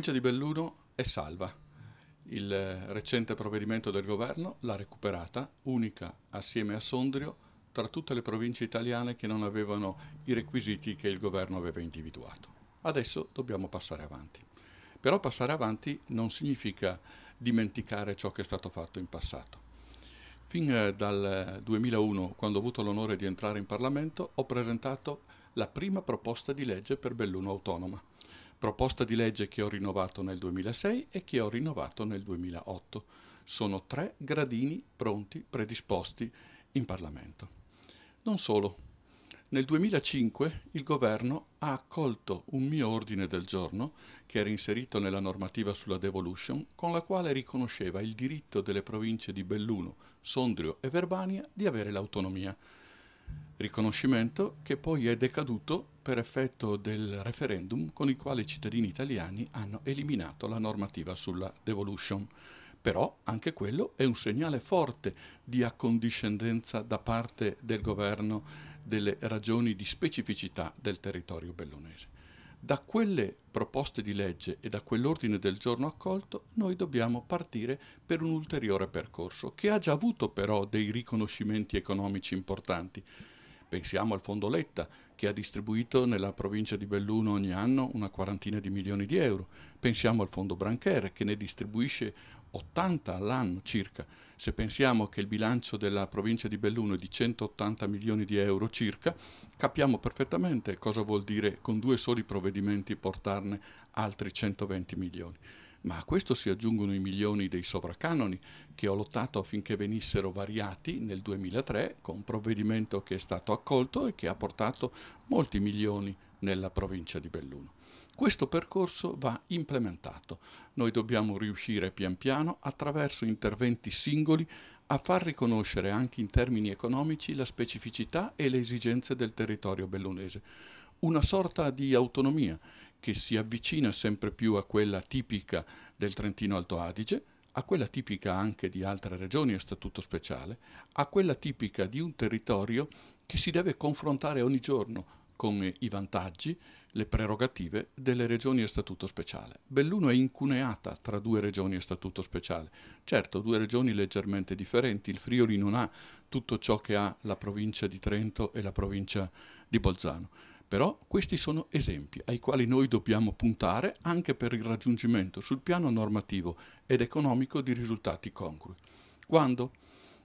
provincia di Belluno è salva. Il eh, recente provvedimento del governo l'ha recuperata, unica assieme a Sondrio, tra tutte le province italiane che non avevano i requisiti che il governo aveva individuato. Adesso dobbiamo passare avanti. Però passare avanti non significa dimenticare ciò che è stato fatto in passato. Fin eh, dal 2001, eh, quando ho avuto l'onore di entrare in Parlamento, ho presentato la prima proposta di legge per Belluno Autonoma proposta di legge che ho rinnovato nel 2006 e che ho rinnovato nel 2008. Sono tre gradini pronti, predisposti in Parlamento. Non solo. Nel 2005 il governo ha accolto un mio ordine del giorno, che era inserito nella normativa sulla devolution, con la quale riconosceva il diritto delle province di Belluno, Sondrio e Verbania di avere l'autonomia. Riconoscimento che poi è decaduto per effetto del referendum con il quale i cittadini italiani hanno eliminato la normativa sulla devolution. Però anche quello è un segnale forte di accondiscendenza da parte del governo delle ragioni di specificità del territorio bellunese. Da quelle proposte di legge e da quell'ordine del giorno accolto noi dobbiamo partire per un ulteriore percorso che ha già avuto però dei riconoscimenti economici importanti Pensiamo al Fondo Letta che ha distribuito nella provincia di Belluno ogni anno una quarantina di milioni di euro. Pensiamo al Fondo Brancher che ne distribuisce 80 all'anno circa. Se pensiamo che il bilancio della provincia di Belluno è di 180 milioni di euro circa, capiamo perfettamente cosa vuol dire con due soli provvedimenti portarne altri 120 milioni ma a questo si aggiungono i milioni dei sovracanoni che ho lottato affinché venissero variati nel 2003 con un provvedimento che è stato accolto e che ha portato molti milioni nella provincia di Belluno. Questo percorso va implementato. Noi dobbiamo riuscire pian piano, attraverso interventi singoli, a far riconoscere anche in termini economici la specificità e le esigenze del territorio bellunese. Una sorta di autonomia che si avvicina sempre più a quella tipica del Trentino Alto Adige, a quella tipica anche di altre regioni a statuto speciale, a quella tipica di un territorio che si deve confrontare ogni giorno con i vantaggi, le prerogative delle regioni a statuto speciale. Belluno è incuneata tra due regioni a statuto speciale. Certo, due regioni leggermente differenti. Il Friuli non ha tutto ciò che ha la provincia di Trento e la provincia di Bolzano però questi sono esempi ai quali noi dobbiamo puntare anche per il raggiungimento sul piano normativo ed economico di risultati congrui. Quando?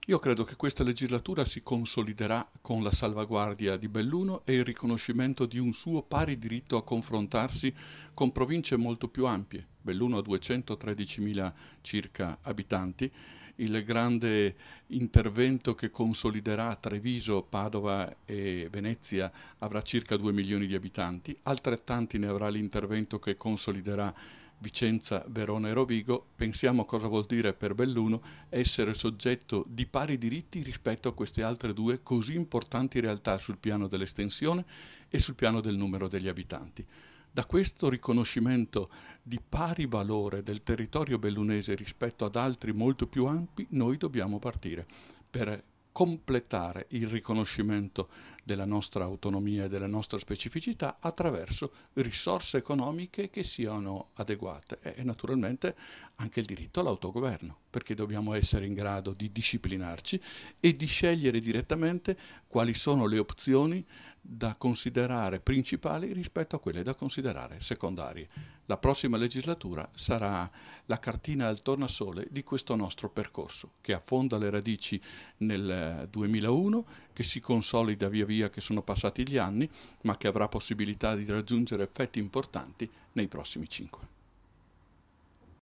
Io credo che questa legislatura si consoliderà con la salvaguardia di Belluno e il riconoscimento di un suo pari diritto a confrontarsi con province molto più ampie. Belluno ha 213.000 circa abitanti, il grande intervento che consoliderà Treviso, Padova e Venezia avrà circa 2 milioni di abitanti, altrettanti ne avrà l'intervento che consoliderà Vicenza, Verona e Rovigo, pensiamo cosa vuol dire per Belluno essere soggetto di pari diritti rispetto a queste altre due così importanti realtà sul piano dell'estensione e sul piano del numero degli abitanti. Da questo riconoscimento di pari valore del territorio bellunese rispetto ad altri molto più ampi noi dobbiamo partire per completare il riconoscimento della nostra autonomia e della nostra specificità attraverso risorse economiche che siano adeguate e naturalmente anche il diritto all'autogoverno, perché dobbiamo essere in grado di disciplinarci e di scegliere direttamente quali sono le opzioni da considerare principali rispetto a quelle da considerare secondarie. La prossima legislatura sarà la cartina al tornasole di questo nostro percorso, che affonda le radici nel 2001, eh, che si consolida via via che sono passati gli anni, ma che avrà possibilità di raggiungere effetti importanti nei prossimi cinque.